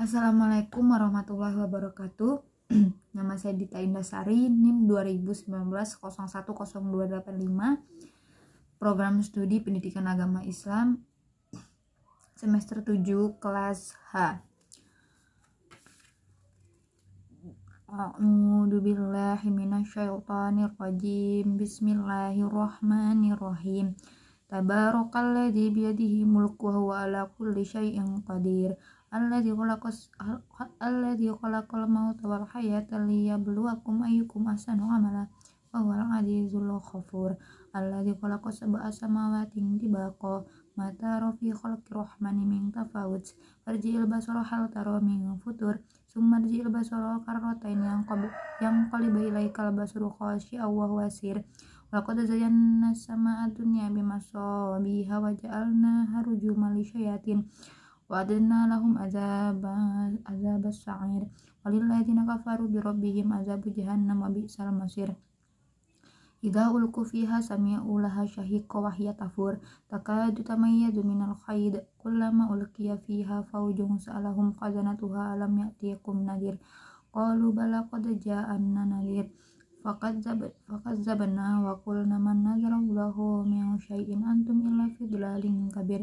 Assalamualaikum warahmatullahi wabarakatuh. Nama saya Dita Indasari, NIM 2019-010285, Program Studi Pendidikan Agama Islam, semester 7, kelas H. rajim. Bismillahirrohmanirrohim. Tabarakalladzi biyadihi mulku wa ala kulli syai'in qadir alladzi khalaqas alladzi khalaqal mauta wal hayata liyabluwakum ayyukum ahsanu amala wa huwal azizul ghafur alladzi khalaqas sab'a samawatin tibaqa mata rofi khalqi rahmani min tafawuj farji'il basara hal taro min futur summa rji'il basara karotain yang qab yang qalibai laikal basru khashi'a wa wasir Laqad zayyana sama'a dunya bimasabiha wa ja'alna harujuman lisyayatin وأعتدنا لهم عذاب عذاب السعير وللذين كفروا بربهم عذاب جهنم وبئس المصير إذا ألقوا فيها سمعوا لها شهيق وهي تفور تكاد تميز من الخيد كلما ألقي فيها فوج سألهم خزنتها ألم يأتيكم نذير قالوا بلى قد جاءنا نذير فكذب فكذبنا وقلنا من نزل الله من شيء أنتم إلا في ضلال كبير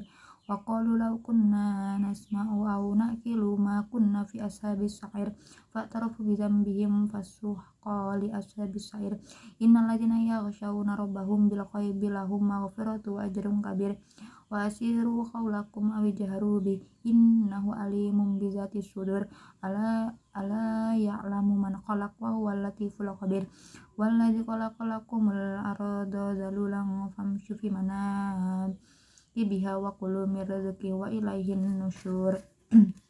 wa qalu law kunna nasma'u aw naqilu ma kunna fi ashabis sa'ir fa tarafu bi dhanbihim fasuhqa li ashabis sa'ir innal ladzina yakhshawna rabbahum bil ghaibi lahum maghfiratu wa ajrun kabir wa asiru qawlakum aw jaharu bi innahu alimun bi dzati sudur ala ala ya'lamu man khalaq wa huwal latiful khabir walladzi khalaqalakumul arda dalulan famshu fi manab wasqi biha wa kulu min wa ilaihin nusyur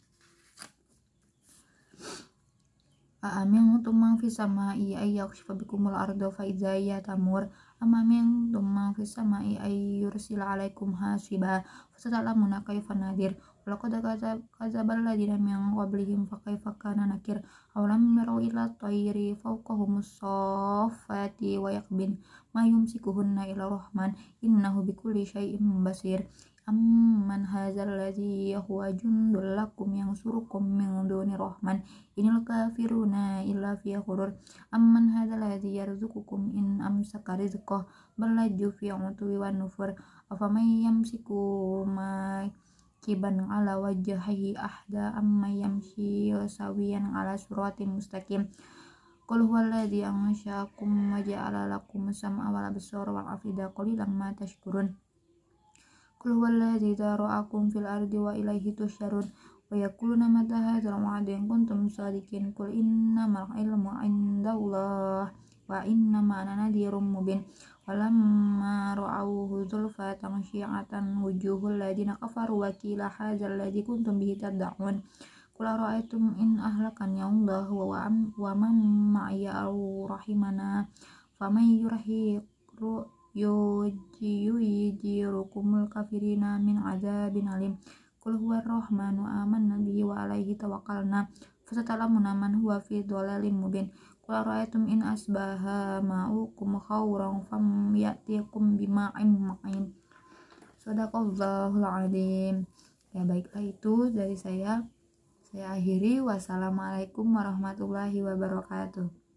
Amin tumang fi sama iya yakshifa bikumul ardo fa idaya tamur amin tumang fi sama iya sila alaikum hasiba fasatalamuna kaifa nadir walaqad kadzabal ladina min qablihim fa fakai fakana nakir awalam yaru ila tayri fawqahum saffati wa yaqbin ma na ila rahman innahu bikulli syai'in basir amman hazal ladzi huwa jundul lakum yang surukum min duni rahman inil kafiruna illa fi ghurur amman hazal ladzi yarzukukum in amsaka rizqah bal lajju fi utwi wan nufur may yamsiku ma kiban ala wajhihi ahda amma yamshi sawiyan ala suratin mustaqim Qul alladhi ansha'akum wa ja'ala lakum sam'a wal absara wal afida qalilan ma tashkurun Qul huwallazi dara'akum fil ardi wa ilaihi tusyarun wa yaquluna mata hadzal wa'du in kuntum shadiqin qul innamal ilmu indallah wa innama ana nadhirum mubin walamma ra'awhu zulfatan syi'atan wujuhul ladina kafaru wa kila hadzal ladzi kuntum bihi tad'un qul ra'aytum in ahlakan Allah wa wa man au rahimana faman yurhiqu yujirukumul kafirina min azabin alim Kul huwa rahmanu aman nabihi wa alaihi tawakalna fasatalamuna man huwa fi dolalim mubin kul ara'aytum in asbaha ma'ukum khawran fam ya'tikum bima'im ma'im Sadaqallahul adim Ya baiklah itu dari saya Saya akhiri wassalamualaikum warahmatullahi wabarakatuh